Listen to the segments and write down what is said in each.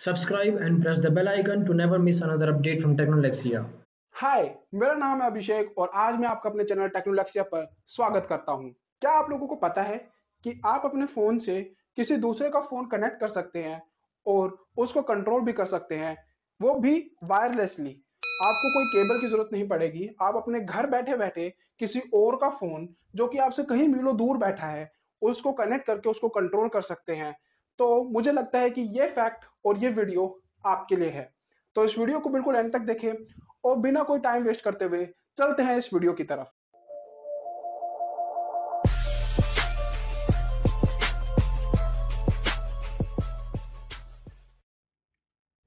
Subscribe and press the bell icon to never miss another update from Technolexia hi मेरा नाम है अभिषेक और आज मैं आपका अपने चैनल टेक्नोलेक्सिया पर स्वागत करता हूं क्या आप लोगों को पता है कि आप अपने फोन से किसी दूसरे का फोन कनेक्ट कर सकते हैं और उसको कंट्रोल भी कर सकते हैं वो भी वायरलेसली आपको कोई केबल की जरूरत नहीं पड़ेगी आप अपने घर बैठे बैठे किसी और का फोन जो कि आपसे कहीं मीलों दूर बैठा है उसको कनेक्ट करके उसको कंट्रोल कर सकते हैं तो मुझे लगता है कि ये फैक्ट और ये वीडियो आपके लिए है तो इस वीडियो को बिल्कुल एंड तक देखें और बिना कोई टाइम वेस्ट करते हुए चलते हैं इस वीडियो की तरफ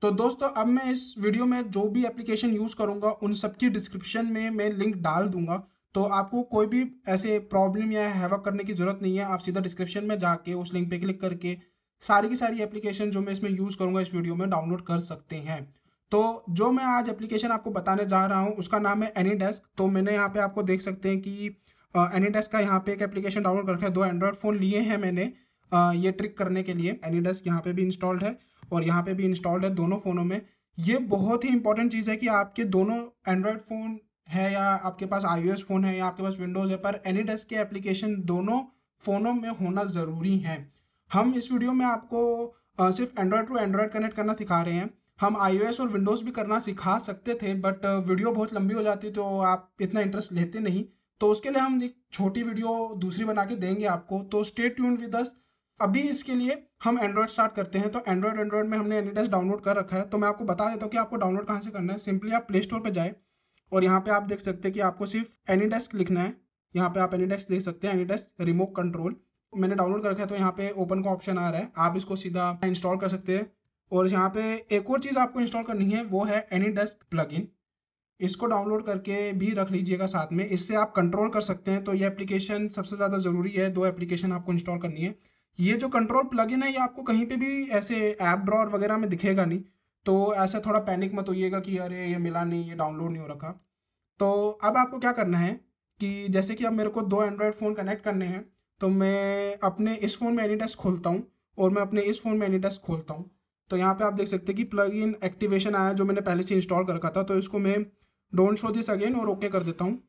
तो दोस्तों अब मैं इस वीडियो में जो भी एप्लीकेशन यूज़ करूंगा उन सबकी डिस्क्रिप्शन में मैं लिंक डाल दूंगा तो आपको कोई भी ऐसे प्रॉब्लम या हैवक करने की ज़रूरत नहीं है आप सीधा डिस्क्रिप्शन में जाके उस लिंक पे क्लिक करके सारी की सारी एप्लीकेशन जो मैं इसमें यूज़ करूंगा इस वीडियो में डाउनलोड कर सकते हैं तो जो मैं आज एप्लीकेशन आपको बताने जा रहा हूँ उसका नाम है एनी डेस्क तो मैंने यहाँ पे आपको देख सकते हैं कि एनी डेस्क का यहाँ पे एक एप्लीकेशन डाउनलोड करके दो एंड्रॉयड फ़ोन लिए हैं मैंने आ, ये ट्रिक करने के लिए एनी डेस्क यहाँ पे भी इंस्टॉल्ड है और यहाँ पे भी इंस्टॉल्ड है दोनों फ़ोनों में ये बहुत ही इंपॉर्टेंट चीज़ है कि आपके दोनों एंड्रॉयड फ़ोन है या आपके पास आई फ़ोन है या आपके पास विंडोज़ है पर एनी डेस्क के एप्लीकेशन दोनों फ़ोनों में होना ज़रूरी है हम इस वीडियो में आपको सिर्फ एंड्रॉयड टू एंड्रॉयड कनेक्ट करना सिखा रहे हैं हम आईओएस और विंडोज़ भी करना सिखा सकते थे बट वीडियो बहुत लंबी हो जाती तो आप इतना इंटरेस्ट लेते नहीं तो उसके लिए हम एक छोटी वीडियो दूसरी बना के देंगे आपको तो स्टे ट्यून विद अस अभी इसके लिए हम एंड्रॉयड स्टार्ट करते हैं तो एंड्रॉयड एंड्रॉयड में हमने एनी डाउनलोड कर रखा है तो मैं आपको बता देता हूँ कि आपको डाउनलोड कहाँ से करना है सिंपली आप प्ले स्टोर पर जाए और यहाँ पर आप देख सकते हैं कि आपको सिर्फ एनी लिखना है यहाँ पर आप एनी देख सकते हैं एनी रिमोट कंट्रोल मैंने डाउनलोड कर रखा है तो यहाँ पे ओपन का ऑप्शन आ रहा है आप इसको सीधा इंस्टॉल कर सकते हैं और यहाँ पे एक और चीज़ आपको इंस्टॉल करनी है वो है एनी डेस्क प्लग इसको डाउनलोड करके भी रख लीजिएगा साथ में इससे आप कंट्रोल कर सकते हैं तो ये एप्लीकेशन सबसे ज़्यादा ज़रूरी है दो एप्लीकेशन आपको इंस्टॉल करनी है ये जो कंट्रोल प्लग है ये आपको कहीं पर भी ऐसे ऐप ड्रॉर वगैरह में दिखेगा नहीं तो ऐसे थोड़ा पैनिक मत होइएगा कि अरे ये मिला नहीं ये डाउनलोड नहीं हो रखा तो अब आपको क्या करना है कि जैसे कि अब मेरे को दो एंड्रॉयड फ़ोन कनेक्ट करने हैं तो मैं अपने इस फ़ोन में एनी खोलता हूँ और मैं अपने इस फ़ोन में एनी खोलता हूँ तो यहाँ पे आप देख सकते हैं कि प्लग इन एक्टिवेशन आया जो मैंने पहले से इंस्टॉल कर रखा था तो इसको मैं डोंट शो दिस अगेन और ओके कर देता हूँ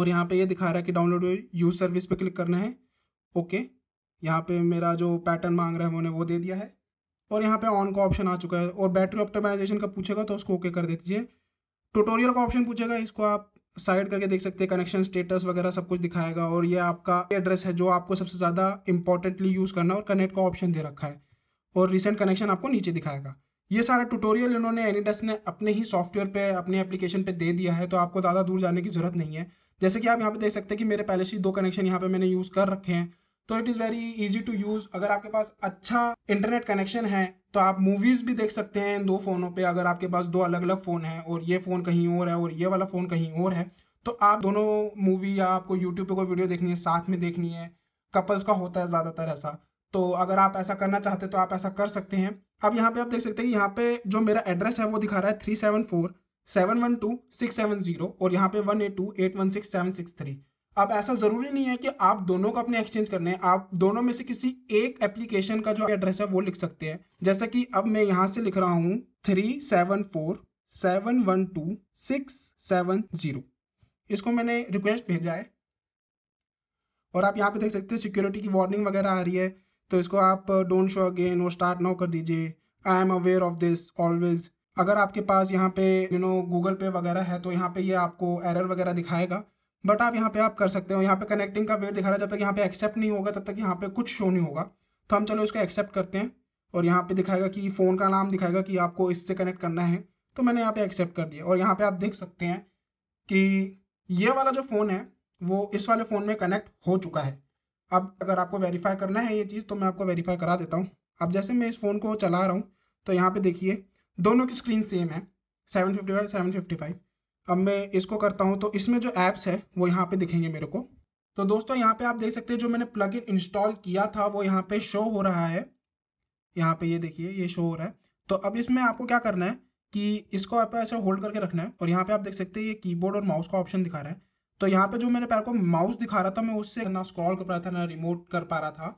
और यहाँ पे ये यह दिखा रहा है कि डाउनलोड यूज सर्विस पे क्लिक करना है ओके यहाँ पे मेरा जो पैटर्न मांग रहा है उन्होंने वो दे दिया है और यहाँ पे ऑन का ऑप्शन आ चुका है और बैटरी ऑप्टिमाइजेशन का पूछेगा तो उसको ओके कर दे दीजिए ट्यूटोरियल का ऑप्शन पूछेगा इसको आप साइड करके देख सकते हैं कनेक्शन स्टेटस वगैरह सब कुछ दिखाएगा और ये आपका एड्रेस है जो आपको सबसे ज़्यादा इंपॉर्टेंटली यूज़ करना और कनेक्ट का ऑप्शन दे रखा है और रिसेंट कनेक्शन आपको नीचे दिखाएगा ये सारा ट्यूटोरियल इन्होंने एनीडेस ने अपने ही सॉफ्टवेयर पे अपने एप्लीकेशन पे दे दिया है तो आपको ज़्यादा दूर जाने की ज़रूरत नहीं है जैसे कि आप यहाँ पे देख सकते हैं कि मेरे पहले से दो कनेक्शन यहाँ पे मैंने यूज़ कर रखे हैं तो it is very easy to use अगर आपके पास अच्छा इंटरनेट कनेक्शन है तो आप मूवीज़ भी देख सकते हैं दो फ़ोनों पे अगर आपके पास दो अलग अलग फ़ोन हैं और ये फ़ोन कहीं और है और ये वाला फ़ोन कहीं और है तो आप दोनों मूवी या आपको यूट्यूब पे कोई वीडियो देखनी है साथ में देखनी है कपल्स का होता है ज़्यादातर ऐसा तो अगर आप ऐसा करना चाहते तो आप ऐसा कर सकते हैं अब यहाँ पे आप देख सकते हैं यहाँ पे जो मेरा एड्रेस है वो दिखा रहा है three seven four seven one two six seven zero और यहाँ पे one eight two eight one six seven six three अब ऐसा ज़रूरी नहीं है कि आप दोनों को अपने एक्सचेंज करने हैं आप दोनों में से किसी एक एप्लीकेशन का जो एड्रेस है वो लिख सकते हैं जैसा कि अब मैं यहाँ से लिख रहा हूँ three seven four seven one two six seven zero इसको मैंने रिक्वेस्ट भेजा है और आप यहाँ पे देख सकते हो सिक्योरिटी की वार्निंग वगैरह आ रही है तो इसको आप डोंट शो अगेन और स्टार्ट नाउ कर दीजिए I am aware of this always अगर आपके पास यहाँ पे यू नो गूगल पे वगैरह है तो यहाँ पे ये यह आपको एरर वगैरह दिखाएगा बट आप यहाँ पे आप कर सकते हो यहाँ पे कनेक्टिंग का वेट दिखा रहा है जब तक यहाँ पे एक्सेप्ट नहीं होगा तब तक यहाँ पे कुछ शो नहीं होगा तो हम चलो इसको एक्सेप्ट करते हैं और यहाँ पे दिखाएगा कि फ़ोन का नाम दिखाएगा कि आपको इससे कनेक्ट करना है तो मैंने यहाँ पे एक्सेप्ट कर दिया और यहाँ पे आप देख सकते हैं कि ये वाला जो फ़ोन है वो इस वाले फ़ोन में कनेक्ट हो चुका है अब अगर आपको वेरीफाई करना है ये चीज़ तो मैं आपको वेरीफाई करा देता हूँ अब जैसे मैं इस फ़ोन को चला रहा हूँ तो यहाँ पर देखिए दोनों की स्क्रीन सेम है seven fifty five seven fifty five अब मैं इसको करता हूँ तो इसमें जो ऐप्स है वो यहाँ पे दिखेंगे मेरे को तो दोस्तों यहाँ पे आप देख सकते हैं जो मैंने प्लग इन इंस्टॉल किया था वो यहाँ पे शो हो रहा है यहाँ पे ये देखिए ये शो हो रहा है तो अब इसमें आपको क्या करना है कि इसको आप ऐसे होल्ड करके रखना है और यहाँ पे आप देख सकते हैं ये कीबोर्ड और माउस का ऑप्शन दिखा रहा है तो यहाँ पे जो मैंने पैर को माउस दिखा रहा था मैं उससे ना स्क्रॉल कर पा रहा था ना रिमोट कर पा रहा था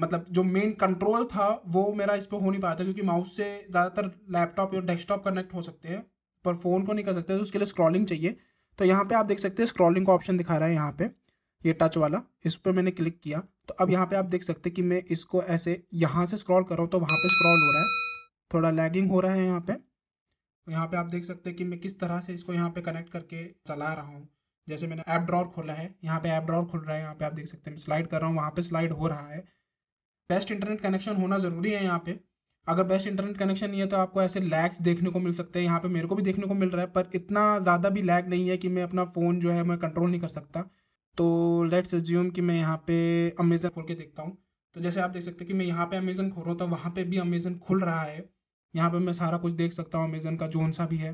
मतलब जो मेन कंट्रोल था वो मेरा इस पर हो नहीं पा रहा था क्योंकि माउस से ज़्यादातर लैपटॉप या डेस्कटॉप कनेक्ट हो सकते हैं पर फ़ोन को नहीं कर सकते तो उसके लिए स्क्रॉलिंग चाहिए तो यहाँ पे आप देख सकते हैं स्क्रॉलिंग का ऑप्शन दिखा रहा है यहाँ पे ये टच वाला इस पर मैंने क्लिक किया तो अब यहाँ पे आप देख सकते हैं कि मैं इसको ऐसे यहाँ से स्क्रॉल कर रहा हूँ तो वहाँ पे स्क्रॉल हो रहा है थोड़ा लैगिंग हो रहा है यहाँ पे यहाँ पे आप देख सकते हैं कि मैं किस तरह से इसको यहाँ पे कनेक्ट करके चला रहा हूँ जैसे मैंने ऐप ड्रॉर खोला है यहाँ पे ऐप ड्रॉर खुल रहा है यहाँ पे आप देख सकते हैं स्लाइड कर रहा हूँ वहाँ पे स्लाइड हो रहा है बेस्ट इंटरनेट कनेक्शन होना ज़रूरी है यहाँ पे अगर बेस्ट इंटरनेट कनेक्शन नहीं है तो आपको ऐसे लैग्स देखने को मिल सकते हैं यहाँ पे मेरे को भी देखने को मिल रहा है पर इतना ज़्यादा भी लैग नहीं है कि मैं अपना फ़ोन जो है मैं कंट्रोल नहीं कर सकता तो लेट्स एज्यूम कि मैं यहाँ पे अमेज़न खोल के देखता हूँ तो जैसे आप देख सकते हैं कि मैं यहाँ पे अमेज़न खोल रहा हूँ तो वहाँ पर भी अमेज़न खुल रहा है यहाँ पर मैं सारा कुछ देख सकता हूँ अमेज़न का जोन सा भी है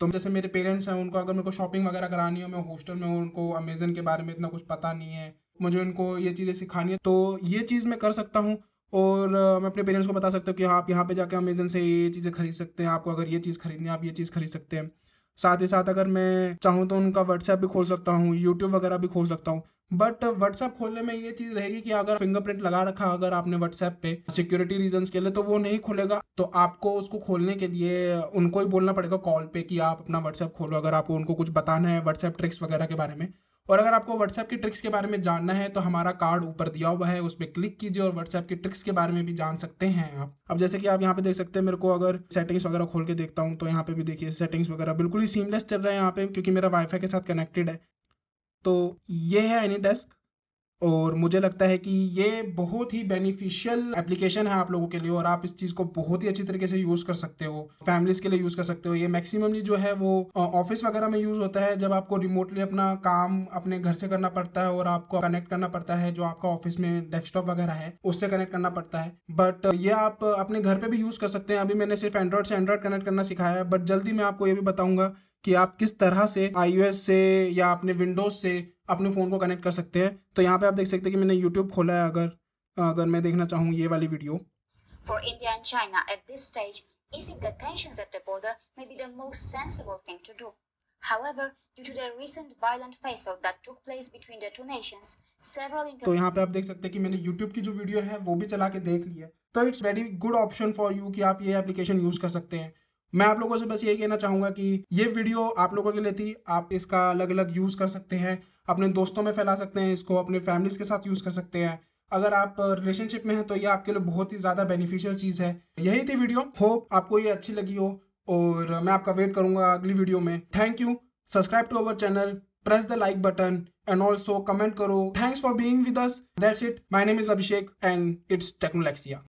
तो जैसे मेरे पेरेंट्स हैं उनको अगर मेरे को शॉपिंग वगैरह करानी हो मैं हॉस्टल में हूँ उनको अमेज़न के बारे में इतना कुछ पता नहीं है मुझे उनको ये चीज़ें सिखानी है तो ये चीज़ मैं कर सकता हूँ और मैं अपने पेरेंट्स को बता सकता हूँ कि हाँ आप यहाँ पे जाके अमेजन से ये चीज़ें खरीद सकते हैं आपको अगर ये चीज़ खरीदनी है आप ये चीज़ खरीद सकते हैं साथ ही साथ अगर मैं चाहूँ तो उनका व्हाट्सएप भी खोल सकता हूँ यूट्यूब वगैरह भी खोल सकता हूँ बट व्हाट्सएप खोलने में ये चीज़ रहेगी कि अगर फिंगरप्रिंट लगा रखा अगर आपने व्हाट्सएप पे सिक्योरिटी रीजंस के लिए तो वो नहीं खुलेगा तो आपको उसको खोलने के लिए उनको ही बोलना पड़ेगा कॉल पे कि आप अपना व्हाट्सएप खोलो अगर आपको उनको कुछ बताना है व्हाट्सएप ट्रिक्स वगैरह के बारे में और अगर आपको व्हाट्सएप की ट्रिक्स के बारे में जानना है तो हमारा कार्ड ऊपर दिया हुआ है उसमें क्लिक कीजिए और व्हाट्सएप की ट्रिक्स के बारे में भी जान सकते हैं आप अब जैसे कि आप यहाँ पे देख सकते हैं मेरे को अगर सेटिंग्स वगैरह खोल के देखता हूँ तो यहाँ पे भी देखिए सेटिंग्स वगैरह बिल्कुल ही सीमलेस चल रहा है यहाँ पे क्योंकि मेरा वाईफाई के साथ कनेक्टेड है तो ये है एनी डेस्क और मुझे लगता है कि ये बहुत ही बेनिफिशियल एप्लीकेशन है आप लोगों के लिए और आप इस चीज़ को बहुत ही अच्छी तरीके से यूज़ कर सकते हो फैमिलीज के लिए यूज़ कर सकते हो ये मैक्सिममली जो है वो ऑफिस वगैरह में यूज़ होता है जब आपको रिमोटली अपना काम अपने घर से करना पड़ता है और आपको कनेक्ट करना पड़ता है जो आपका ऑफिस में डेस्कटॉप वगैरह है उससे कनेक्ट करना पड़ता है बट ये आप अपने घर पर भी यूज़ कर सकते हैं अभी मैंने सिर्फ एंड्रॉयड से एंड्रॉइड कनेक्ट करना सिखाया है बट जल्दी मैं आपको ये भी बताऊंगा कि आप किस तरह से आई से या अपने विंडोज़ से अपने फ़ोन को कनेक्ट कर सकते हैं तो यहाँ पे आप देख सकते हैं कि मैंने यूट्यूब खोला है अगर अगर मैं देखना चाहूँ ये वाली video For India and China at this stage, easing the tensions at the border may be the most sensible thing to do. However, due to the recent violent face-off that took place between the two nations, several inter- तो यहाँ पे आप देख सकते हैं कि मैंने YouTube की जो वीडियो है वो भी चला के देख ली है तो it's very good option for you कि आप ये एप्लीकेशन यूज़ कर सकते हैं मैं आप लोगों से बस यही कहना चाहूंगा कि ये वीडियो आप लोगों के लिए थी आप इसका अलग अलग यूज कर सकते हैं अपने दोस्तों में फैला सकते हैं इसको अपने फैमिलीज के साथ यूज कर सकते हैं अगर आप रिलेशनशिप में हैं तो ये आपके लिए बहुत ही ज़्यादा बेनिफिशियल चीज़ है यही थी वीडियो होप आपको ये अच्छी लगी हो और मैं आपका वेट करूंगा अगली वीडियो में thank you subscribe to our channel press the like button and also comment करो thanks for being with that's it my name is Abhishek and it's टेक्नोलेक्सिया